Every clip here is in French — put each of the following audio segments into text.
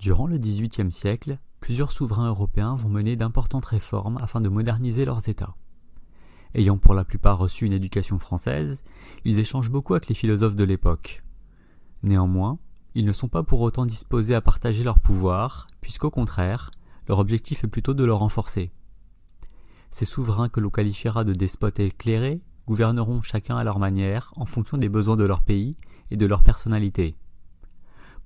Durant le XVIIIe siècle, plusieurs souverains européens vont mener d'importantes réformes afin de moderniser leurs États. Ayant pour la plupart reçu une éducation française, ils échangent beaucoup avec les philosophes de l'époque. Néanmoins, ils ne sont pas pour autant disposés à partager leur pouvoir, puisqu'au contraire, leur objectif est plutôt de le renforcer. Ces souverains que l'on qualifiera de despotes éclairés gouverneront chacun à leur manière en fonction des besoins de leur pays et de leur personnalité.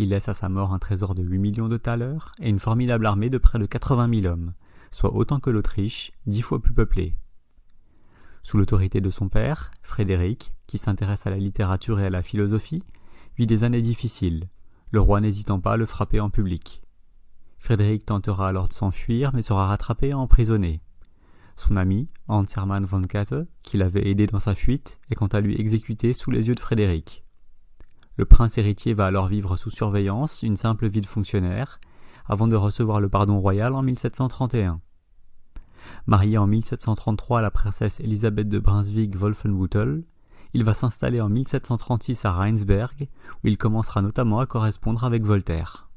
Il laisse à sa mort un trésor de 8 millions de thalers et une formidable armée de près de 80 000 hommes, soit autant que l'Autriche, dix fois plus peuplée. Sous l'autorité de son père, Frédéric, qui s'intéresse à la littérature et à la philosophie, vit des années difficiles, le roi n'hésitant pas à le frapper en public. Frédéric tentera alors de s'enfuir mais sera rattrapé et emprisonné. Son ami, Hans Hermann von Katte, qui l'avait aidé dans sa fuite, est quant à lui exécuté sous les yeux de Frédéric. Le prince héritier va alors vivre sous surveillance une simple vie de fonctionnaire, avant de recevoir le pardon royal en 1731. Marié en 1733 à la princesse Elisabeth de Brunswick-Wolfenbüttel, il va s'installer en 1736 à Rheinsberg, où il commencera notamment à correspondre avec Voltaire.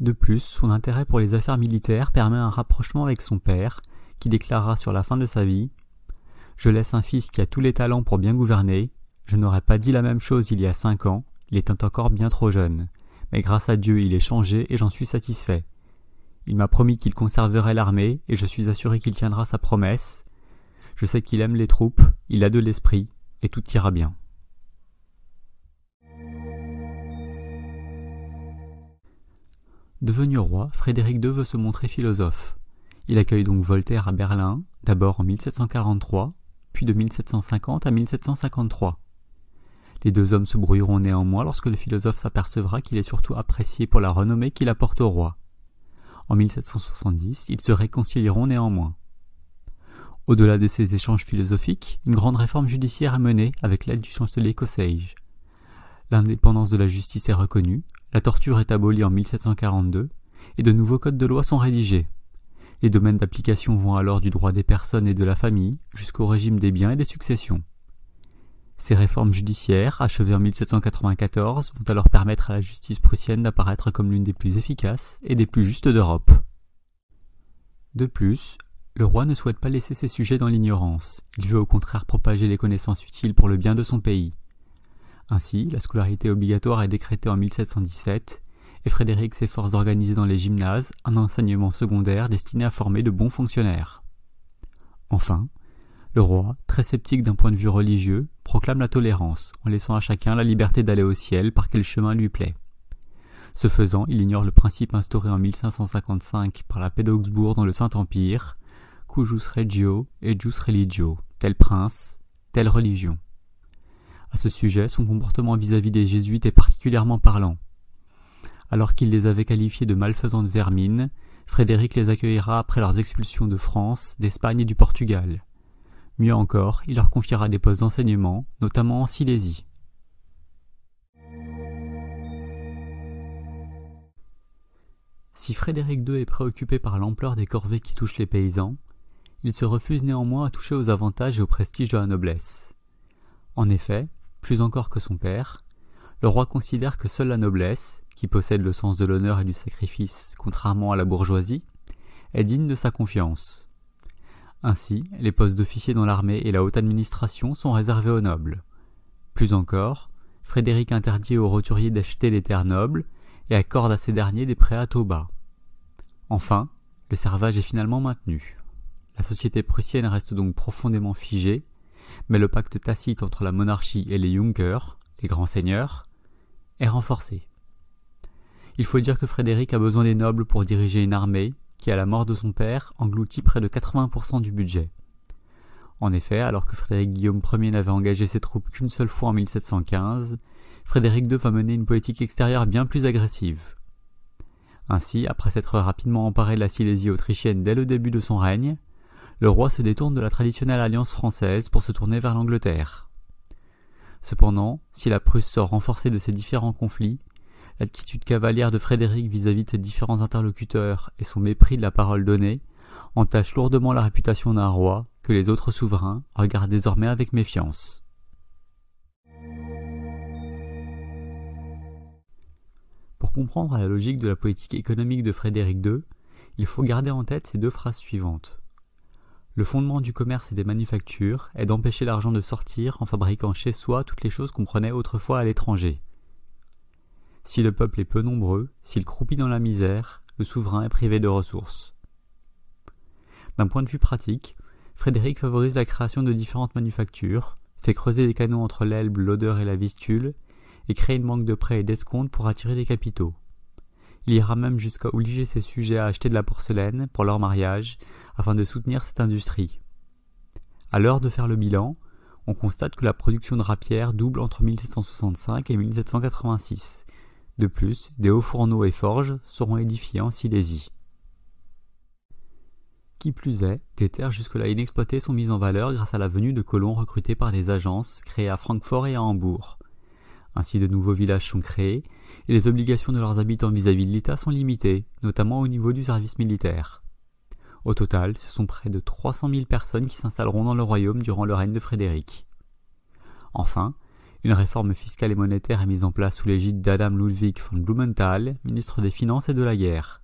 De plus, son intérêt pour les affaires militaires permet un rapprochement avec son père, qui déclara sur la fin de sa vie Je laisse un fils qui a tous les talents pour bien gouverner, je n'aurais pas dit la même chose il y a cinq ans, il était encore bien trop jeune. Mais grâce à Dieu, il est changé et j'en suis satisfait. Il m'a promis qu'il conserverait l'armée et je suis assuré qu'il tiendra sa promesse. Je sais qu'il aime les troupes, il a de l'esprit et tout ira bien. Devenu roi, Frédéric II veut se montrer philosophe. Il accueille donc Voltaire à Berlin, d'abord en 1743, puis de 1750 à 1753. Les deux hommes se brouilleront néanmoins lorsque le philosophe s'apercevra qu'il est surtout apprécié pour la renommée qu'il apporte au roi. En 1770, ils se réconcilieront néanmoins. Au-delà de ces échanges philosophiques, une grande réforme judiciaire est menée avec l'aide du chancelier Cossage. L'indépendance de la justice est reconnue, la torture est abolie en 1742, et de nouveaux codes de loi sont rédigés. Les domaines d'application vont alors du droit des personnes et de la famille jusqu'au régime des biens et des successions. Ces réformes judiciaires, achevées en 1794, vont alors permettre à la justice prussienne d'apparaître comme l'une des plus efficaces et des plus justes d'Europe. De plus, le roi ne souhaite pas laisser ses sujets dans l'ignorance, il veut au contraire propager les connaissances utiles pour le bien de son pays. Ainsi, la scolarité obligatoire est décrétée en 1717, et Frédéric s'efforce d'organiser dans les gymnases un enseignement secondaire destiné à former de bons fonctionnaires. Enfin, le roi, très sceptique d'un point de vue religieux, proclame la tolérance, en laissant à chacun la liberté d'aller au ciel par quel chemin lui plaît. Ce faisant, il ignore le principe instauré en 1555 par la paix d'Augsbourg dans le Saint-Empire, cujus regio et jus religio, tel prince, telle religion. À ce sujet, son comportement vis-à-vis -vis des jésuites est particulièrement parlant. Alors qu'il les avait qualifiés de malfaisantes vermines, Frédéric les accueillera après leurs expulsions de France, d'Espagne et du Portugal. Mieux encore, il leur confiera des postes d'enseignement, notamment en Silésie. Si Frédéric II est préoccupé par l'ampleur des corvées qui touchent les paysans, il se refuse néanmoins à toucher aux avantages et au prestige de la noblesse. En effet, plus encore que son père, le roi considère que seule la noblesse, qui possède le sens de l'honneur et du sacrifice, contrairement à la bourgeoisie, est digne de sa confiance. Ainsi, les postes d'officier dans l'armée et la haute administration sont réservés aux nobles. Plus encore, Frédéric interdit aux roturiers d'acheter les terres nobles et accorde à ces derniers des prêts à taux bas. Enfin, le servage est finalement maintenu. La société prussienne reste donc profondément figée, mais le pacte tacite entre la monarchie et les Junkers, les grands seigneurs, est renforcé. Il faut dire que Frédéric a besoin des nobles pour diriger une armée, qui à la mort de son père engloutit près de 80% du budget. En effet, alors que Frédéric Guillaume Ier n'avait engagé ses troupes qu'une seule fois en 1715, Frédéric II va mener une politique extérieure bien plus agressive. Ainsi, après s'être rapidement emparé de la Silésie autrichienne dès le début de son règne, le roi se détourne de la traditionnelle alliance française pour se tourner vers l'Angleterre. Cependant, si la Prusse sort renforcée de ses différents conflits, l'attitude cavalière de Frédéric vis-à-vis de ses différents interlocuteurs et son mépris de la parole donnée, entachent lourdement la réputation d'un roi que les autres souverains regardent désormais avec méfiance. Pour comprendre la logique de la politique économique de Frédéric II, il faut garder en tête ces deux phrases suivantes. Le fondement du commerce et des manufactures est d'empêcher l'argent de sortir en fabriquant chez soi toutes les choses qu'on prenait autrefois à l'étranger. Si le peuple est peu nombreux, s'il croupit dans la misère, le souverain est privé de ressources. D'un point de vue pratique, Frédéric favorise la création de différentes manufactures, fait creuser des canaux entre l'Elbe, l'Odeur et la Vistule, et crée une banque de prêts et d'escomptes pour attirer des capitaux. Il ira même jusqu'à obliger ses sujets à acheter de la porcelaine pour leur mariage, afin de soutenir cette industrie. À l'heure de faire le bilan, on constate que la production de rapières double entre 1765 et 1786, de plus, des hauts fourneaux et forges seront édifiés en Silésie. Qui plus est, des terres jusque-là inexploitées sont mises en valeur grâce à la venue de colons recrutés par les agences créées à Francfort et à Hambourg. Ainsi, de nouveaux villages sont créés et les obligations de leurs habitants vis-à-vis de l'État sont limitées, notamment au niveau du service militaire. Au total, ce sont près de 300 000 personnes qui s'installeront dans le royaume durant le règne de Frédéric. Enfin, une réforme fiscale et monétaire est mise en place sous l'égide d'Adam Ludwig von Blumenthal, ministre des Finances et de la Guerre.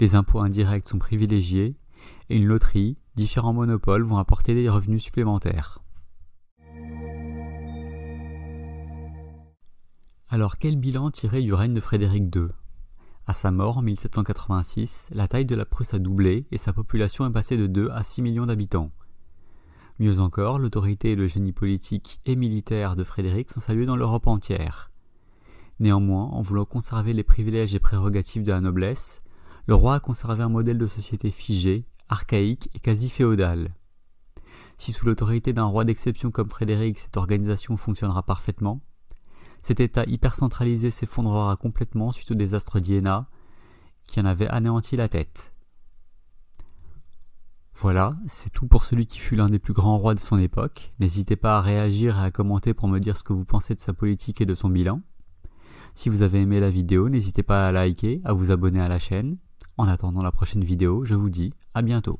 Les impôts indirects sont privilégiés, et une loterie, différents monopoles vont apporter des revenus supplémentaires. Alors quel bilan tirer du règne de Frédéric II À sa mort en 1786, la taille de la Prusse a doublé et sa population est passée de 2 à 6 millions d'habitants. Mieux encore, l'autorité et le génie politique et militaire de Frédéric sont salués dans l'Europe entière. Néanmoins, en voulant conserver les privilèges et prérogatives de la noblesse, le roi a conservé un modèle de société figé, archaïque et quasi féodal. Si sous l'autorité d'un roi d'exception comme Frédéric cette organisation fonctionnera parfaitement, cet état hypercentralisé s'effondrera complètement suite au désastre d'Iéna, qui en avait anéanti la tête. Voilà, c'est tout pour celui qui fut l'un des plus grands rois de son époque. N'hésitez pas à réagir et à commenter pour me dire ce que vous pensez de sa politique et de son bilan. Si vous avez aimé la vidéo, n'hésitez pas à liker, à vous abonner à la chaîne. En attendant la prochaine vidéo, je vous dis à bientôt.